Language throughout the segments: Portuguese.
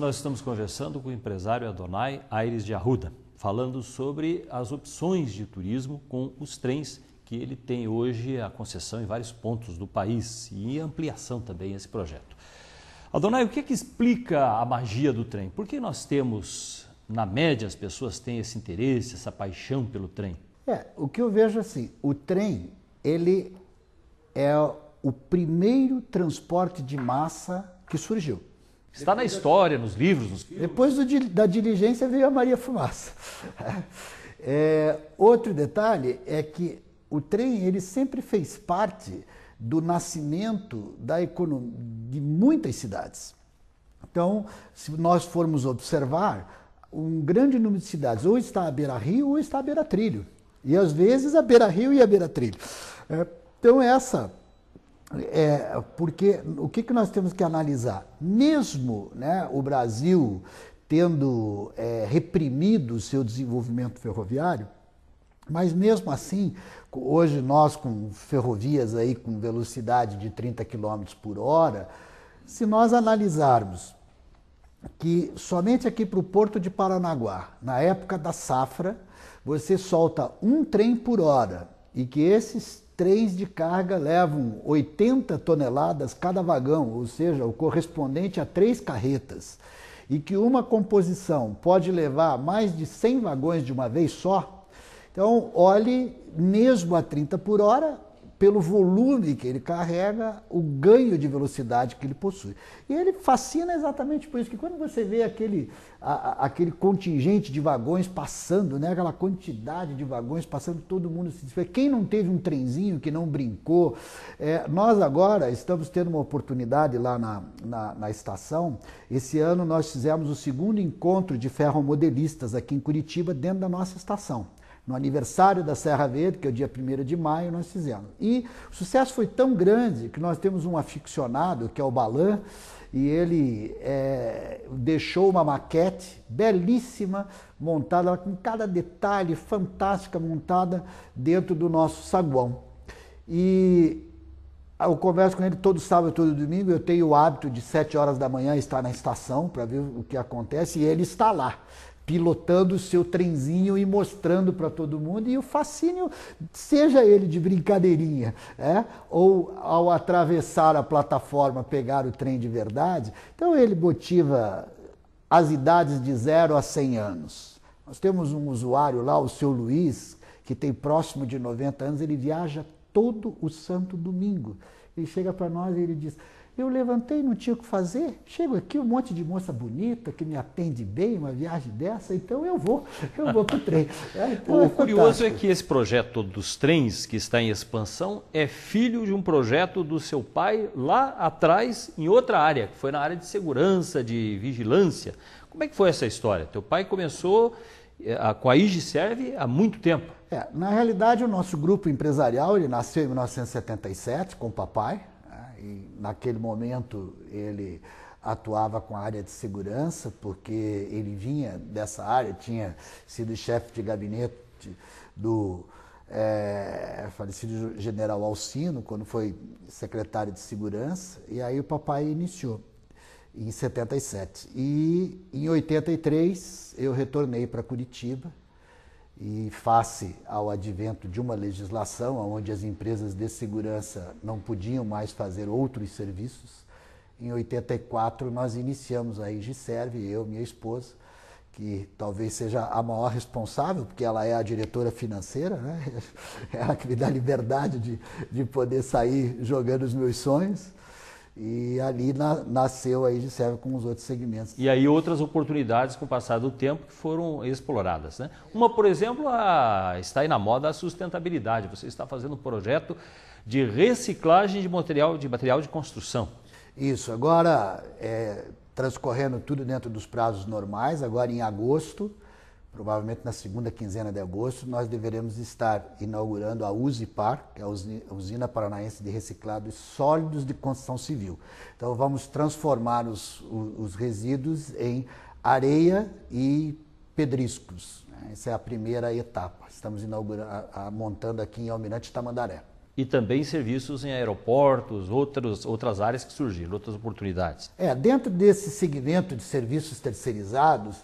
Nós estamos conversando com o empresário Adonai Aires de Arruda, falando sobre as opções de turismo com os trens que ele tem hoje a concessão em vários pontos do país e ampliação também esse projeto. Adonai, o que, é que explica a magia do trem? Por que nós temos, na média, as pessoas têm esse interesse, essa paixão pelo trem? É, o que eu vejo é assim, o trem, ele é o primeiro transporte de massa que surgiu. Está na história, nos livros, nos filmes. Depois do, da diligência veio a Maria Fumaça. É, outro detalhe é que o trem ele sempre fez parte do nascimento da economia de muitas cidades. Então, se nós formos observar, um grande número de cidades ou está à beira-rio ou está à beira-trilho. E às vezes à beira-rio e à beira-trilho. É, então, essa é, porque o que, que nós temos que analisar? Mesmo né, o Brasil tendo é, reprimido o seu desenvolvimento ferroviário, mas mesmo assim, hoje nós com ferrovias aí com velocidade de 30 km por hora, se nós analisarmos que somente aqui para o Porto de Paranaguá, na época da safra, você solta um trem por hora e que esses três de carga levam 80 toneladas cada vagão, ou seja, o correspondente a três carretas, e que uma composição pode levar mais de 100 vagões de uma vez só, então olhe mesmo a 30 por hora pelo volume que ele carrega, o ganho de velocidade que ele possui. E ele fascina exatamente por isso, que quando você vê aquele, a, aquele contingente de vagões passando, né, aquela quantidade de vagões passando, todo mundo se desfez. Quem não teve um trenzinho, que não brincou? É, nós agora estamos tendo uma oportunidade lá na, na, na estação. Esse ano nós fizemos o segundo encontro de ferromodelistas aqui em Curitiba, dentro da nossa estação no aniversário da Serra Verde, que é o dia 1 de maio, nós fizemos. E o sucesso foi tão grande que nós temos um aficionado, que é o Balan, e ele é, deixou uma maquete belíssima montada, com cada detalhe fantástica montada dentro do nosso saguão. E eu converso com ele todo sábado, todo domingo. Eu tenho o hábito de 7 horas da manhã estar na estação para ver o que acontece e ele está lá pilotando o seu trenzinho e mostrando para todo mundo. E o fascínio, seja ele de brincadeirinha, é? ou ao atravessar a plataforma, pegar o trem de verdade, então ele motiva as idades de 0 a 100 anos. Nós temos um usuário lá, o seu Luiz, que tem próximo de 90 anos, ele viaja todo o santo domingo. Ele chega para nós e ele diz: eu levantei, não tinha o que fazer. Chego aqui, um monte de moça bonita que me atende bem, uma viagem dessa, então eu vou, eu vou para o trem. É, então o é curioso é que esse projeto dos trens, que está em expansão, é filho de um projeto do seu pai lá atrás, em outra área, que foi na área de segurança, de vigilância. Como é que foi essa história? Teu pai começou eh, com a IG Serve há muito tempo. É, na realidade, o nosso grupo empresarial ele nasceu em 1977 com o papai. E, naquele momento ele atuava com a área de segurança, porque ele vinha dessa área, tinha sido chefe de gabinete do é, falecido general Alcino, quando foi secretário de segurança, e aí o papai iniciou em 77. E em 83 eu retornei para Curitiba e face ao advento de uma legislação onde as empresas de segurança não podiam mais fazer outros serviços, em 84 nós iniciamos a Ingiserve, eu, minha esposa, que talvez seja a maior responsável, porque ela é a diretora financeira, né? ela que me dá liberdade de, de poder sair jogando os meus sonhos. E ali na, nasceu de serve com os outros segmentos. E aí outras oportunidades com o passar do tempo que foram exploradas. Né? Uma, por exemplo, a, está aí na moda a sustentabilidade. Você está fazendo um projeto de reciclagem de material de, material de construção. Isso, agora é, transcorrendo tudo dentro dos prazos normais, agora em agosto, provavelmente na segunda quinzena de agosto, nós deveremos estar inaugurando a USIPAR, que é a Usina Paranaense de Reciclados Sólidos de Construção Civil. Então, vamos transformar os, os resíduos em areia e pedriscos. Né? Essa é a primeira etapa. Estamos inaugurando, montando aqui em Almirante Tamandaré. E também serviços em aeroportos, outros, outras áreas que surgiram, outras oportunidades. É, dentro desse segmento de serviços terceirizados,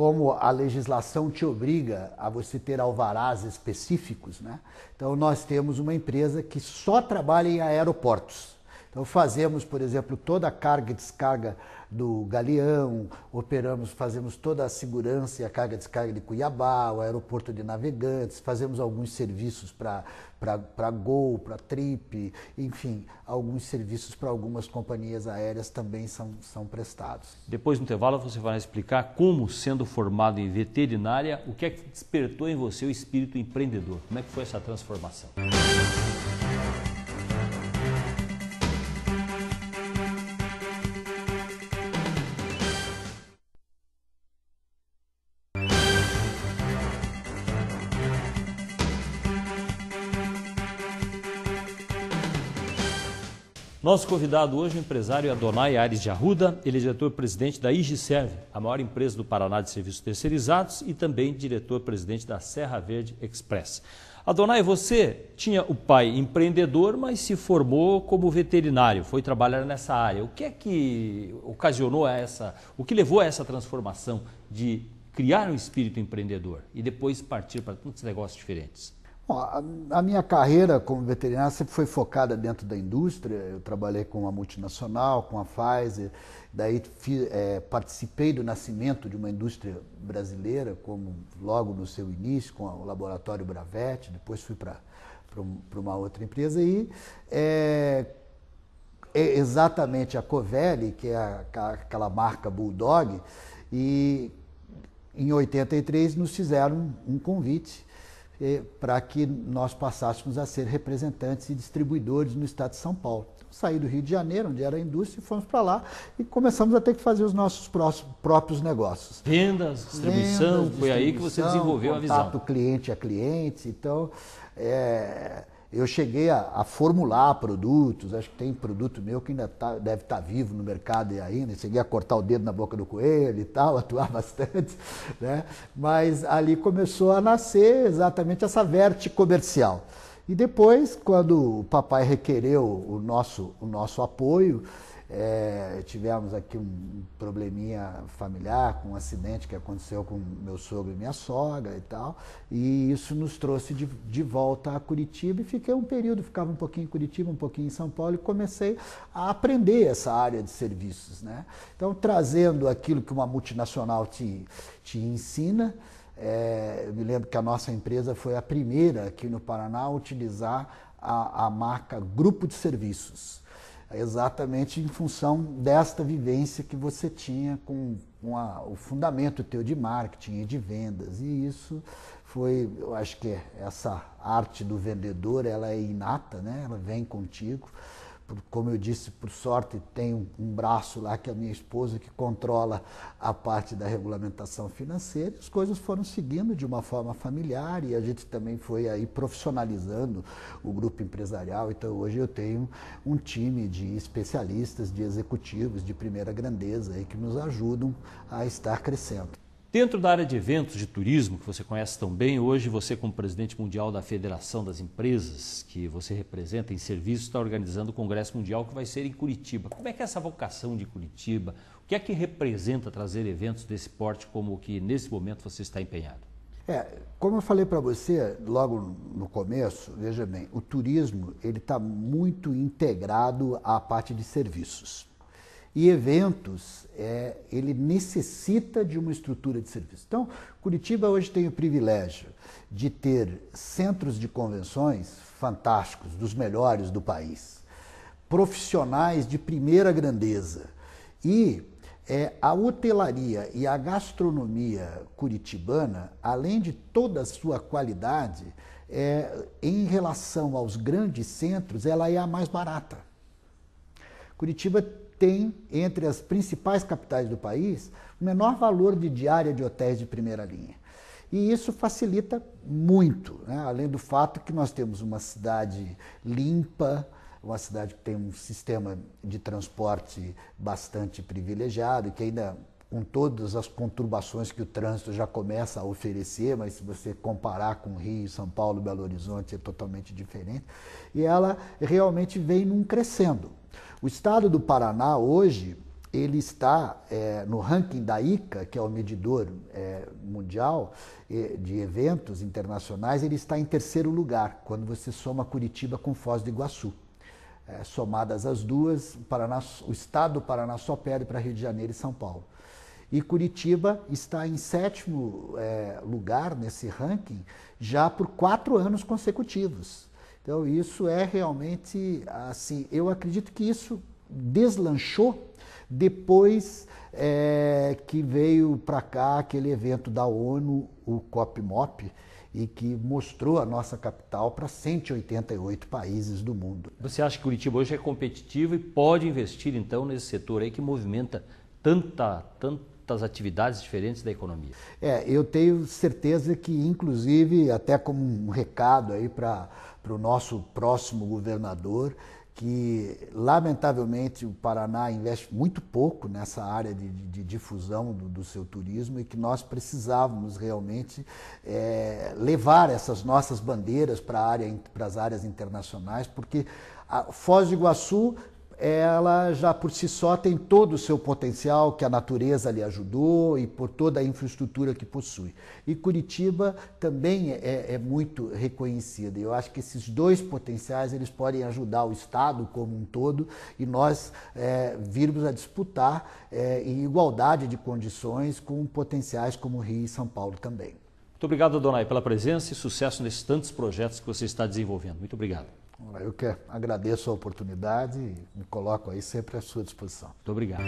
como a legislação te obriga a você ter alvarás específicos, né? então nós temos uma empresa que só trabalha em aeroportos. Então fazemos, por exemplo, toda a carga e descarga do Galeão, operamos, fazemos toda a segurança e a carga e descarga de Cuiabá, o aeroporto de Navegantes, fazemos alguns serviços para Gol, para Trip, enfim, alguns serviços para algumas companhias aéreas também são, são prestados. Depois do intervalo você vai explicar como, sendo formado em veterinária, o que é que despertou em você o espírito empreendedor? Como é que foi essa transformação? Nosso convidado hoje é o empresário Adonai Aires de Arruda, ele é diretor-presidente da IGServe, a maior empresa do Paraná de serviços terceirizados e também diretor-presidente da Serra Verde Express. Adonai, você tinha o pai empreendedor, mas se formou como veterinário, foi trabalhar nessa área. O que é que ocasionou essa, o que levou a essa transformação de criar um espírito empreendedor e depois partir para tantos negócios diferentes? Bom, a, a minha carreira como veterinário sempre foi focada dentro da indústria. Eu trabalhei com uma multinacional, com a Pfizer, daí fi, é, participei do nascimento de uma indústria brasileira, como logo no seu início, com o laboratório Bravete, depois fui para para uma outra empresa e é, é exatamente a Covelli, que é a, aquela marca Bulldog, e em 83 nos fizeram um convite para que nós passássemos a ser representantes e distribuidores no estado de São Paulo. Então, saí do Rio de Janeiro, onde era a indústria, e fomos para lá e começamos a ter que fazer os nossos próprios negócios. Vendas, distribuição, Vendas, foi aí que você desenvolveu a visão. Contato cliente a cliente, então é, eu cheguei a, a, formular produtos, acho que tem produto meu que ainda tá, deve estar tá vivo no mercado ainda, cheguei a cortar o dedo na boca do coelho e tal, atuar bastante, né? Mas ali começou a nascer exatamente essa verte comercial. E depois, quando o papai requereu o nosso, o nosso apoio, é, tivemos aqui um probleminha familiar, com um acidente que aconteceu com meu sogro e minha sogra e tal, e isso nos trouxe de, de volta a Curitiba e fiquei um período, ficava um pouquinho em Curitiba, um pouquinho em São Paulo e comecei a aprender essa área de serviços. Né? Então, trazendo aquilo que uma multinacional te, te ensina, é, eu me lembro que a nossa empresa foi a primeira aqui no Paraná a utilizar a, a marca Grupo de Serviços. É exatamente em função desta vivência que você tinha com, com a, o fundamento teu de marketing e de vendas. E isso foi, eu acho que essa arte do vendedor, ela é inata, né? ela vem contigo por, como eu disse, por sorte, tem um, um, braço lá que é a minha esposa que controla a parte da regulamentação financeira. As coisas foram seguindo de uma forma familiar e a gente também foi aí profissionalizando o grupo empresarial. Então hoje eu tenho um time de especialistas, de executivos de primeira grandeza aí que nos ajudam a estar crescendo. Dentro da área de eventos, de turismo, que você conhece tão bem, hoje você, como presidente mundial da Federação das Empresas, que você representa em serviço, está organizando o Congresso Mundial que vai ser em Curitiba. Como é que é essa vocação de Curitiba? O que é que representa trazer eventos desse porte como o que nesse momento você está empenhado? É, como eu falei para você logo no começo, veja bem, o turismo ele está muito integrado à parte de serviços e eventos, é, ele necessita de uma estrutura de serviço. Então, Curitiba hoje tem o privilégio de ter centros de convenções fantásticos, dos melhores do país, profissionais de primeira grandeza e é, a hotelaria e a gastronomia curitibana, além de toda a sua qualidade, é, em relação aos grandes centros, ela é a mais barata. Curitiba tem, entre as principais capitais do país, o menor valor de diária de hotéis de primeira linha. E isso facilita muito, né? além do fato que nós temos uma cidade limpa, uma cidade que tem um sistema de transporte bastante privilegiado, que ainda com todas as conturbações que o trânsito já começa a oferecer, mas se você comparar com Rio, São Paulo, Belo Horizonte, é totalmente diferente. E ela realmente vem num crescendo. O estado do Paraná hoje ele está é, no ranking da ICA, que é o medidor é, mundial é, de eventos internacionais, ele está em terceiro lugar, quando você soma Curitiba com Foz do Iguaçu. É, somadas as duas, o, Paraná, o estado do Paraná só perde para Rio de Janeiro e São Paulo. E Curitiba está em sétimo é, lugar nesse ranking já por quatro anos consecutivos. Então, isso é realmente assim. Eu acredito que isso deslanchou depois é, que veio para cá aquele evento da ONU, o COP-MOP, e que mostrou a nossa capital para 188 países do mundo. Você acha que Curitiba hoje é competitivo e pode investir então nesse setor aí que movimenta tanta, tanta das atividades diferentes da economia. É, eu tenho certeza que, inclusive, até como um recado aí para o nosso próximo governador, que lamentavelmente o Paraná investe muito pouco nessa área de, de, de difusão do, do, seu turismo e que nós precisávamos realmente é, levar essas nossas bandeiras para área, as áreas internacionais, porque a Foz do Iguaçu ela já por si só tem todo o seu potencial que a natureza lhe ajudou e por toda a infraestrutura que possui. E Curitiba também é, é muito reconhecida. Eu acho que esses dois potenciais eles podem ajudar o Estado como um todo e nós é, virmos a disputar é, em igualdade de condições com potenciais como Rio e São Paulo também. Muito obrigado, Donai, pela presença e sucesso nesses tantos projetos que você está desenvolvendo. Muito obrigado. Eu que agradeço a oportunidade e me coloco aí sempre à sua disposição. Muito obrigado.